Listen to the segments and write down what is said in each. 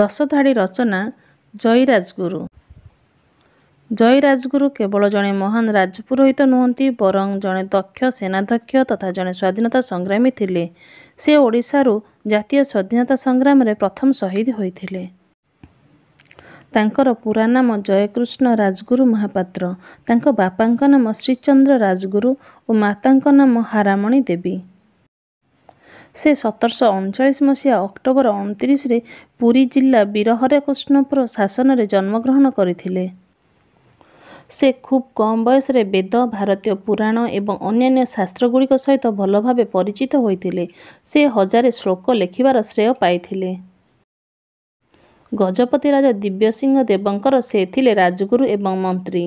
ଦଶଧାଡ଼ି ରଚନା ଜୟୀରାଜଗୁରୁ ଜୟୀରାଜଗୁରୁ କେବଳ ଜଣେ ମହାନ ରାଜପୁରୋହିତ ନୁହନ୍ତି ବରଂ ଜଣେ ଦକ୍ଷ ସେନାଧ୍ୟକ୍ଷ ତଥା ଜଣେ ସ୍ୱାଧୀନତା ସଂଗ୍ରାମୀ ଥିଲେ ସେ ଓଡ଼ିଶାରୁ ଜାତୀୟ ସ୍ୱାଧୀନତା ସଂଗ୍ରାମରେ ପ୍ରଥମ ଶହୀଦ ହୋଇଥିଲେ ତାଙ୍କର ପୁରା ନାମ ଜୟକୃଷ୍ଣ ରାଜଗୁରୁ ମହାପାତ୍ର ତାଙ୍କ ବାପାଙ୍କ ନାମ ଶ୍ରୀଚନ୍ଦ୍ର ରାଜଗୁରୁ ଓ ମାତାଙ୍କ ନାମ ହାରାମଣି ଦେବୀ ସେ ସତରଶହ ଅଣଚାଳିଶ ମସିହା ଅକ୍ଟୋବର ଅଣତିରିଶରେ ପୁରୀ ଜିଲ୍ଲା ବୀରହରକୃଷ୍ଣପୁର ଶାସନରେ ଜନ୍ମଗ୍ରହଣ କରିଥିଲେ ସେ ଖୁବ୍ କମ୍ ବୟସରେ ବେଦ ଭାରତୀୟ ପୁରାଣ ଏବଂ ଅନ୍ୟାନ୍ୟ ଶାସ୍ତ୍ରଗୁଡ଼ିକ ସହିତ ଭଲ ଭାବେ ପରିଚିତ ହୋଇଥିଲେ ସେ ହଜାରେ ଶ୍ଳୋକ ଲେଖିବାର ଶ୍ରେୟ ପାଇଥିଲେ ଗଜପତି ରାଜା ଦିବ୍ୟସିଂହ ଦେବଙ୍କର ସେ ଥିଲେ ରାଜଗୁରୁ ଏବଂ ମନ୍ତ୍ରୀ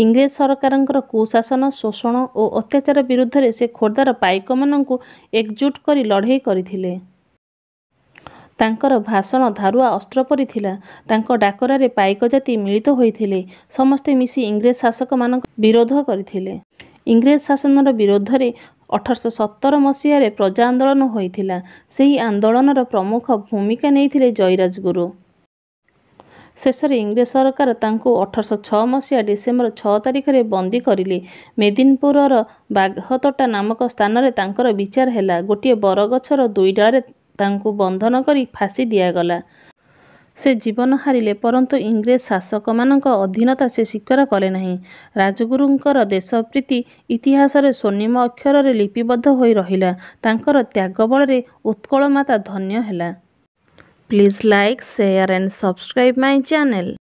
ଇଂରେଜ ସରକାରଙ୍କର କୁଶାସନ ଶୋଷଣ ଓ ଅତ୍ୟାଚାର ବିରୁଦ୍ଧରେ ସେ ଖୋର୍ଦ୍ଧାର ପାଇକମାନଙ୍କୁ ଏକଜୁଟ କରି ଲଢ଼େଇ କରିଥିଲେ ତାଙ୍କର ଭାଷଣ ଧାରୁଆ ଅସ୍ତ୍ର ପରି ଥିଲା ତାଙ୍କ ଡାକରାରେ ପାଇକ ଜାତି ମିଳିତ ହୋଇଥିଲେ ସମସ୍ତେ ମିଶି ଇଂରେଜ ଶାସକମାନଙ୍କ ବିରୋଧ କରିଥିଲେ ଇଂରେଜ ଶାସନର ବିରୋଧରେ ଅଠରଶହ ସତର ମସିହାରେ ପ୍ରଜା ଆନ୍ଦୋଳନ ହୋଇଥିଲା ସେହି ଆନ୍ଦୋଳନର ପ୍ରମୁଖ ଭୂମିକା ନେଇଥିଲେ ଜୟୀରାଜଗୁରୁ ଶେଷରେ ଇଂରେଜ ସରକାର ତାଙ୍କୁ ଅଠରଶହ ଛଅ ମସିହା ଡିସେମ୍ବର ଛଅ ତାରିଖରେ ବନ୍ଦୀ କରିଲେ ମେଦିନପୁରର ବାଘତଟା ନାମକ ସ୍ଥାନରେ ତାଙ୍କର ବିଚାର ହେଲା ଗୋଟିଏ ବରଗଛର ଦୁଇ ଡାଳରେ ତାଙ୍କୁ ବନ୍ଧନ କରି ଫାଶୀ ଦିଆଗଲା ସେ ଜୀବନ ହାରିଲେ ପରନ୍ତୁ ଇଂରେଜ ଶାସକମାନଙ୍କ ଅଧୀନତା ସେ ସ୍ୱୀକାର କଲେ ନାହିଁ ରାଜଗୁରୁଙ୍କର ଦେଶ ପ୍ରୀତି ଇତିହାସରେ ସ୍ୱର୍ଣ୍ଣିମ ଅକ୍ଷରରେ ଲିପିବଦ୍ଧ ହୋଇ ରହିଲା ତାଙ୍କର ତ୍ୟାଗ ବଳରେ ଉତ୍କଳମାତା ଧନ୍ୟ ହେଲା Please like, share and subscribe my channel.